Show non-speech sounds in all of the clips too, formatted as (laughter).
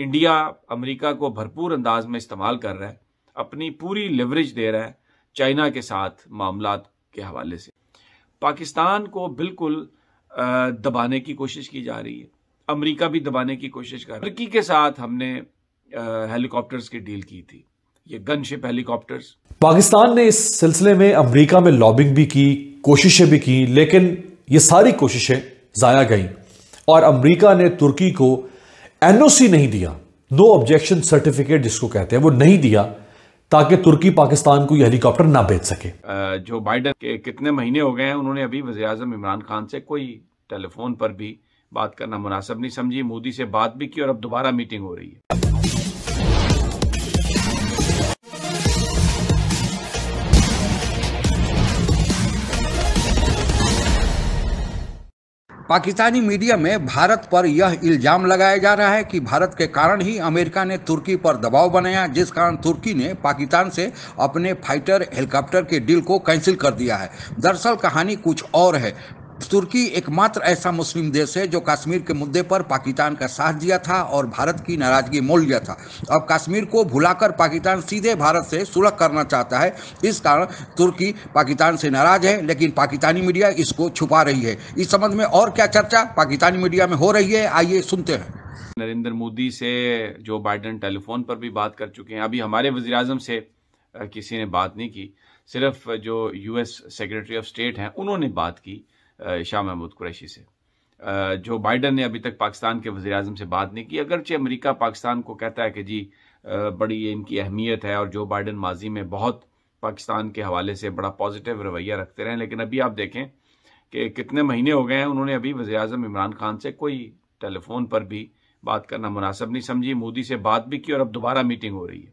India America को भरपूर अंदाज में इस्तेमाल कर रहा है अपनी पूरी लेवरेज दे रहा है चाइना के साथ मामला के हवाले से पाकिस्तान को बिल्कुल दबाने की कोशिश की जा रही है अमेरिका भी दबाने की कोशिश कर तुर्की के साथ हमने हेलीकॉप्टर्स की डील की थी ये गनशिप हेलीकॉप्टर्स पाकिस्तान ने इस सिलसिले में अमेरिका में लॉबिंग भी की कोशिशें भी की लेकिन ये सारी कोशिशें ज़ाया गई और अमेरिका ने तुर्की को एनओसी नहीं दिया नो ऑब्जेक्शन सर्टिफिकेट जिसको कहते हैं वो नहीं दिया ताकि तुर्की पाकिस्तान को ये हेलीकॉप्टर ना बेच सके जो बाइडन के कितने महीने हो गए हैं उन्होंने अभी वजी अजम इमरान खान से कोई टेलीफोन पर भी बात करना मुनासिब नहीं समझी मोदी से बात भी की और अब दोबारा मीटिंग हो रही है पाकिस्तानी मीडिया में भारत पर यह इल्ज़ाम लगाया जा रहा है कि भारत के कारण ही अमेरिका ने तुर्की पर दबाव बनाया जिस कारण तुर्की ने पाकिस्तान से अपने फाइटर हेलीकॉप्टर के डील को कैंसिल कर दिया है दरअसल कहानी कुछ और है तुर्की एकमात्र ऐसा मुस्लिम देश है जो कश्मीर के मुद्दे पर पाकिस्तान का साथ दिया था और भारत की नाराजगी मोल लिया था अब कश्मीर को भुलाकर पाकिस्तान सीधे भारत से सुलह करना चाहता है इस कारण तुर्की पाकिस्तान से नाराज है लेकिन पाकिस्तानी मीडिया इसको छुपा रही है इस संबंध में और क्या चर्चा पाकिस्तानी मीडिया में हो रही है आइए सुनते हैं नरेंद्र मोदी से जो बाइडन टेलीफोन पर भी बात कर चुके हैं अभी हमारे वजी से किसी ने बात नहीं की सिर्फ जो यूएस सेक्रेटरी ऑफ स्टेट हैं उन्होंने बात की शाह महमूद कुरैशी से जो बाइडन ने अभी तक पाकिस्तान के वजी अजम से बात नहीं की अगरचे अमरीका पाकिस्तान को कहता है कि जी बड़ी इनकी अहमियत है और जो बाइडन माजी में बहुत पाकिस्तान के हवाले से बड़ा पॉजिटिव रवैया रखते रहे लेकिन अभी आप देखें कि कितने महीने हो गए हैं उन्होंने अभी वजी अजम इमरान खान से कोई टेलीफोन पर भी बात करना मुनासब नहीं समझी मोदी से बात भी की और अब दोबारा मीटिंग हो रही है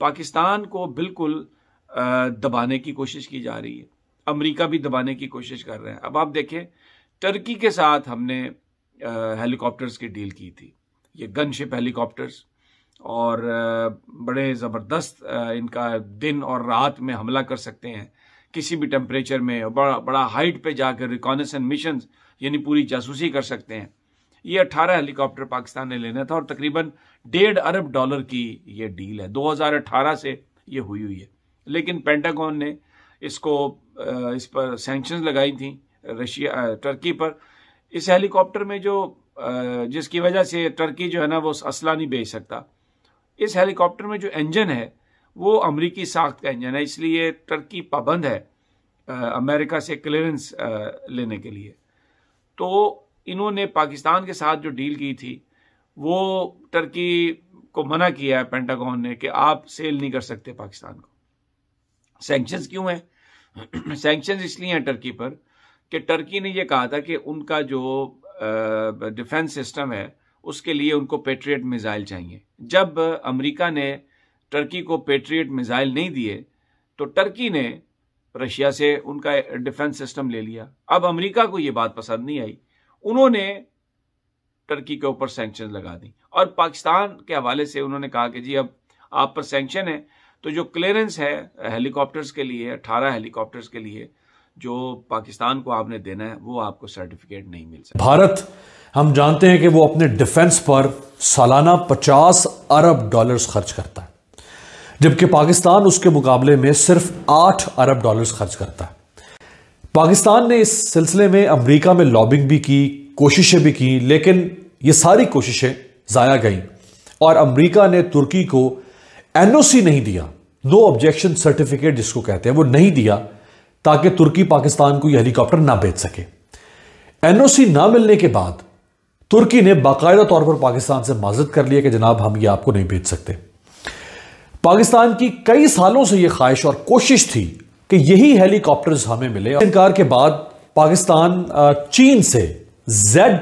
पाकिस्तान को बिल्कुल दबाने की कोशिश की जा रही है अमेरिका भी दबाने की कोशिश कर रहे हैं अब आप देखें टर्की के साथ हमने हेलीकॉप्टर्स की डील की थी ये गनशिप हेलीकॉप्टर्स और बड़े ज़बरदस्त इनका दिन और रात में हमला कर सकते हैं किसी भी टेम्परेचर में बड़ा बड़ा हाइट पे जाकर रिकॉनसन मिशन यानी पूरी जासूसी कर सकते हैं ये 18 हेलीकॉप्टर पाकिस्तान ने लेना था और तकरीबन डेढ़ अरब डॉलर की ये डील है 2018 से ये हुई हुई है लेकिन पेंटागॉन ने इसको इस पर सेंक्शन लगाई थी रशिया टर्की पर इस हेलीकॉप्टर में जो जिसकी वजह से टर्की जो है ना वो असला नहीं बेच सकता इस हेलीकॉप्टर में जो इंजन है वो अमरीकी साख्त का इंजन है इसलिए टर्की पाबंद है अमेरिका से क्लियरेंस लेने के लिए तो इन्होंने पाकिस्तान के साथ जो डील की थी वो टर्की को मना किया है पेंटागॉन ने कि आप सेल नहीं कर सकते पाकिस्तान को सेंक्शन क्यों हैं सेंक्शन (clears throat) इसलिए हैं टर्की पर कि टर्की ने यह कहा था कि उनका जो डिफेंस सिस्टम है उसके लिए उनको पेट्रियट मिज़ाइल चाहिए जब अमेरिका ने टर्की को पेट्रियट मिज़ाइल नहीं दिए तो टर्की ने रशिया से उनका डिफेंस सिस्टम ले लिया अब अमेरिका को ये बात पसंद नहीं आई उन्होंने टर्की के ऊपर सेंक्शन लगा दी और पाकिस्तान के हवाले से उन्होंने कहा कि जी अब आप पर सेंक्शन है तो जो क्लियरेंस है हेलीकॉप्टर्स के लिए अठारह हेलीकॉप्टर्स के लिए जो पाकिस्तान को आपने देना है वो आपको सर्टिफिकेट नहीं मिल सकता भारत हम जानते हैं कि वो अपने डिफेंस पर सालाना 50 अरब डॉलर्स खर्च करता है जबकि पाकिस्तान उसके मुकाबले में सिर्फ आठ अरब डॉलर्स खर्च करता है पाकिस्तान ने इस सिलसिले में अमेरिका में लॉबिंग भी की कोशिशें भी की लेकिन ये सारी कोशिशें ज़ाया गई और अमेरिका ने तुर्की को एनओसी नहीं दिया नो ऑब्जेक्शन सर्टिफिकेट जिसको कहते हैं वो नहीं दिया ताकि तुर्की पाकिस्तान को यह हेलीकॉप्टर ना बेच सके एनओसी ना मिलने के बाद तुर्की ने बाकायदा तौर पर पाकिस्तान से माजत कर लिया कि जनाब हम ये आपको नहीं बेच सकते पाकिस्तान की कई सालों से यह ख्वाहिश और कोशिश थी कि यही हेलीकॉप्टर हमें मिले इनकार के बाद पाकिस्तान चीन से Z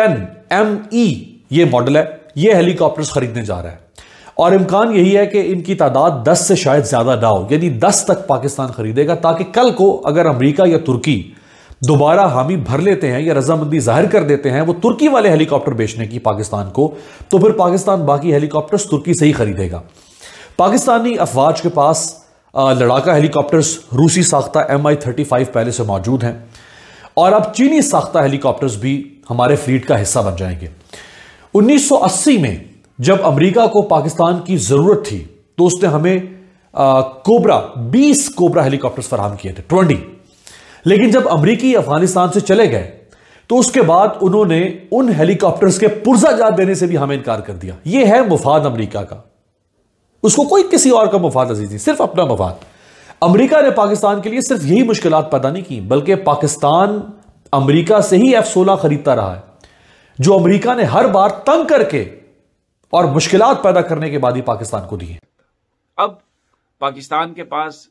ten M E e ये मॉडल है ये हेलीकॉप्टर्स खरीदने जा रहा है और इम्कान यही है कि इनकी तादाद दस से शायद ज़्यादा ना हो यानी दस तक पाकिस्तान ख़रीदेगा ताकि कल को अगर अमरीका या तुर्की दोबारा हामी भर लेते हैं या रजामंदी जाहिर कर देते हैं वो तुर्की वाले हेलीकॉप्टर बेचने की पाकिस्तान को तो फिर पाकिस्तान बाकी हेलीकॉप्टर्स तुर्की से ही खरीदेगा पाकिस्तानी अफवाज के पास लड़ाका हेलीकॉप्टर्स रूसी साख्ता एम आई थर्टी फाइव पहले से मौजूद हैं और अब चीनी साख्ता हेलीकॉप्टर्स भी हमारे फ्लीट का हिस्सा बन जाएंगे 1980 में जब अमेरिका को पाकिस्तान की ज़रूरत थी तो उसने हमें आ, कोबरा 20 कोबरा हेलीकॉप्टर्स फराहम किए थे 20 लेकिन जब अमरीकी अफगानिस्तान से चले गए तो उसके बाद उन्होंने उन हेलीकॉप्टर्स के पुर्जा जात देने से भी हमें इनकार कर दिया यह है मुफाद अमरीका का उसको कोई किसी और का मुफाद अजीज नहीं सिर्फ अपना मुफाद अमरीका ने पाकिस्तान के लिए सिर्फ यही मुश्किल पैदा नहीं की बल्कि पाकिस्तान अमरीका से ही एफ सोलह खरीदता रहा है जो अमरीका ने हर बार तंग करके और मुश्किल पैदा करने के बाद ही पाकिस्तान को दिए अब पाकिस्तान के पास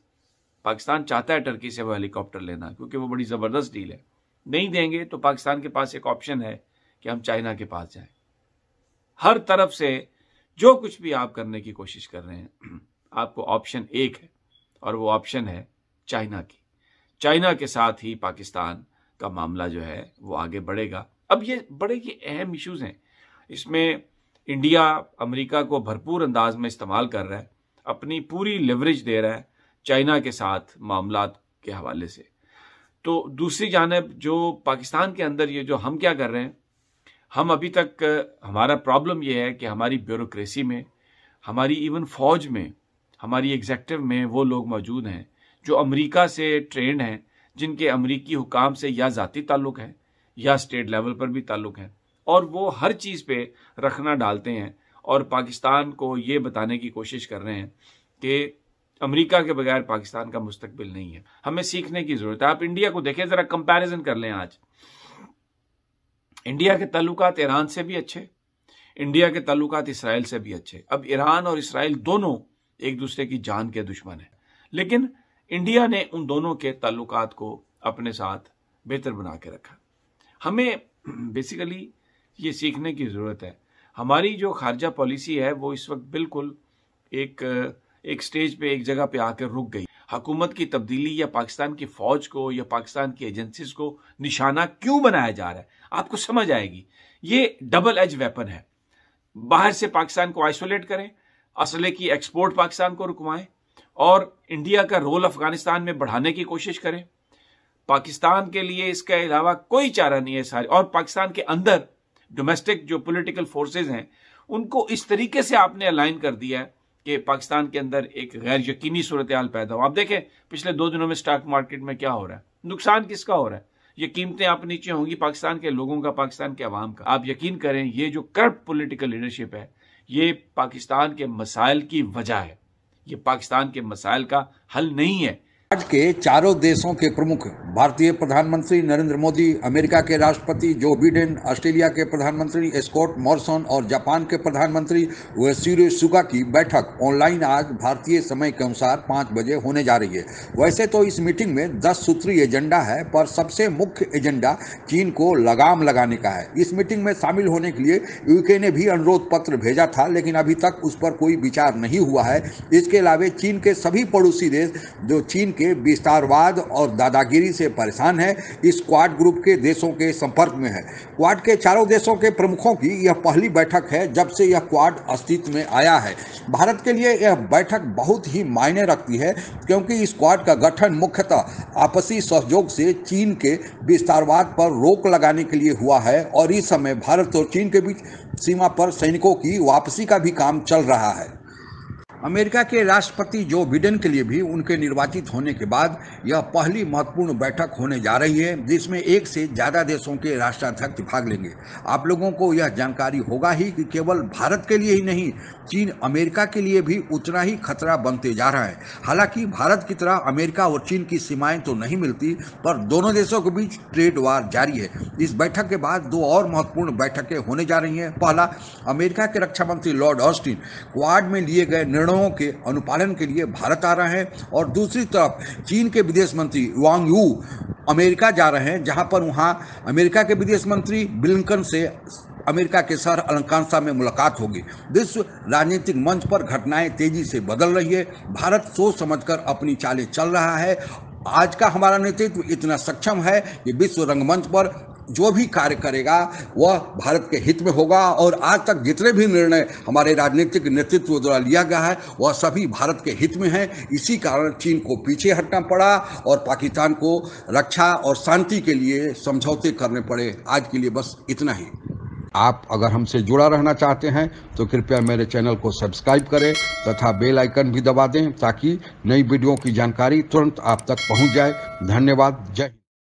पाकिस्तान चाहता है टर्की से वो हेलीकॉप्टर लेना क्योंकि वो बड़ी ज़बरदस्त डील है नहीं देंगे तो पाकिस्तान के पास एक ऑप्शन है कि हम चाइना के पास जाएं हर तरफ से जो कुछ भी आप करने की कोशिश कर रहे हैं (clears throat) आपको ऑप्शन एक है और वो ऑप्शन है चाइना की चाइना के साथ ही पाकिस्तान का मामला जो है वो आगे बढ़ेगा अब ये बड़े ही अहम इश्यूज हैं इसमें इंडिया अमेरिका को भरपूर अंदाज में इस्तेमाल कर रहा है अपनी पूरी लेवरेज दे रहा है चाइना के साथ मामला के हवाले से तो दूसरी जानब जो पाकिस्तान के अंदर ये जो हम क्या कर रहे हैं हम अभी तक हमारा प्रॉब्लम ये है कि हमारी ब्यूरोसी में हमारी इवन फौज में हमारी एग्जेक्टिव में वो लोग मौजूद हैं जो अमेरिका से ट्रेंड हैं जिनके अमरीकी हुकाम से या ज़ाती ताल्लुक़ है या स्टेट लेवल पर भी ताल्लुक़ है और वो हर चीज़ पे रखना डालते हैं और पाकिस्तान को ये बताने की कोशिश कर रहे हैं कि अमेरिका के बगैर पाकिस्तान का मुस्तबिल नहीं है हमें सीखने की ज़रूरत है आप इंडिया को देखें ज़रा कंपैरिजन कर लें आज इंडिया के ताल्लुक ईरान से भी अच्छे इंडिया के ताल्लुक इसराइल से भी अच्छे अब ईरान और इसराइल दोनों एक दूसरे की जान के दुश्मन हैं लेकिन इंडिया ने उन दोनों के ताल्लुक को अपने साथ बेहतर बना के रखा हमें बेसिकली (clears throat) ये सीखने की ज़रूरत है हमारी जो खारजा पॉलिसी है वो इस वक्त बिल्कुल एक एक स्टेज पे एक जगह पे आकर रुक गई हकूमत की तब्दीली या पाकिस्तान की फौज को या पाकिस्तान की एजेंसीज को निशाना क्यों बनाया जा रहा है आपको समझ आएगी ये डबल एज वेपन है बाहर से पाकिस्तान को आइसोलेट करें असले की एक्सपोर्ट पाकिस्तान को रुकवाएं और इंडिया का रोल अफगानिस्तान में बढ़ाने की कोशिश करें पाकिस्तान के लिए इसके अलावा कोई चारा नहीं है सारे और पाकिस्तान के अंदर डोमेस्टिक जो पॉलिटिकल फोर्सेज हैं उनको इस तरीके से आपने अलाइन कर दिया है कि पाकिस्तान के अंदर एक गैर यकीनी सूरत हाल पैदा हो आप देखें पिछले दो दिनों में स्टॉक मार्केट में क्या हो रहा है नुकसान किसका हो रहा है ये कीमतें आप नीचे होंगी पाकिस्तान के लोगों का पाकिस्तान के अवाम का आप यकीन करें ये जो करप्ट पोलिटिकल लीडरशिप है ये पाकिस्तान के मसाइल की वजह है ये पाकिस्तान के मसाइल का हल नहीं है आज के चारों देशों के प्रमुख भारतीय प्रधानमंत्री नरेंद्र मोदी अमेरिका के राष्ट्रपति जो बिडेन ऑस्ट्रेलिया के प्रधानमंत्री स्कॉट मॉरिसन और जापान के प्रधानमंत्री वेस्यूर सुगा की बैठक ऑनलाइन आज भारतीय समय के अनुसार पाँच बजे होने जा रही है वैसे तो इस मीटिंग में दस सूत्री एजेंडा है पर सबसे मुख्य एजेंडा चीन को लगाम लगाने का है इस मीटिंग में शामिल होने के लिए यूके ने भी अनुरोध पत्र भेजा था लेकिन अभी तक उस पर कोई विचार नहीं हुआ है इसके अलावा चीन के सभी पड़ोसी देश जो चीन के विस्तारवाद और दादागिरी से परेशान है इस क्वाड ग्रुप के देशों के संपर्क में है क्वाड के चारों देशों के प्रमुखों की यह पहली बैठक है जब से यह क्वाड अस्तित्व में आया है भारत के लिए यह बैठक बहुत ही मायने रखती है क्योंकि इस क्वाड का गठन मुख्यतः आपसी सहयोग से चीन के विस्तारवाद पर रोक लगाने के लिए हुआ है और इस समय भारत और चीन के बीच सीमा पर सैनिकों की वापसी का भी काम चल रहा है अमेरिका के राष्ट्रपति जो बिडेन के लिए भी उनके निर्वाचित होने के बाद यह पहली महत्वपूर्ण बैठक होने जा रही है जिसमें एक से ज़्यादा देशों के राष्ट्राध्यक्ष भाग लेंगे आप लोगों को यह जानकारी होगा ही कि केवल भारत के लिए ही नहीं चीन अमेरिका के लिए भी उतना ही खतरा बनते जा रहा है हालांकि भारत की तरह अमेरिका और चीन की सीमाएं तो नहीं मिलती पर दोनों देशों के बीच ट्रेड वार जारी है इस बैठक के बाद दो और महत्वपूर्ण बैठकें होने जा रही हैं पहला अमेरिका के रक्षा मंत्री लॉर्ड ऑस्टिन क्वाड में लिए गए निर्णय निर्णयों के अनुपालन के लिए भारत आ रहा है और दूसरी तरफ चीन के विदेश मंत्री वांग यू अमेरिका जा रहे हैं जहां पर वहां अमेरिका के विदेश मंत्री ब्लिंकन से अमेरिका के शहर अलकांसा में मुलाकात होगी विश्व राजनीतिक मंच पर घटनाएं तेजी से बदल रही है भारत सोच समझकर अपनी चालें चल रहा है आज का हमारा नेतृत्व इतना सक्षम है कि विश्व रंगमंच पर जो भी कार्य करेगा वह भारत के हित में होगा और आज तक जितने भी निर्णय हमारे राजनीतिक नेतृत्व द्वारा लिया गया है वह सभी भारत के हित में है इसी कारण चीन को पीछे हटना पड़ा और पाकिस्तान को रक्षा और शांति के लिए समझौते करने पड़े आज के लिए बस इतना ही आप अगर हमसे जुड़ा रहना चाहते हैं तो कृपया मेरे चैनल को सब्सक्राइब करें तथा बेल आइकन भी दबा दें ताकि नई वीडियो की जानकारी तुरंत आप तक पहुंच जाए धन्यवाद जय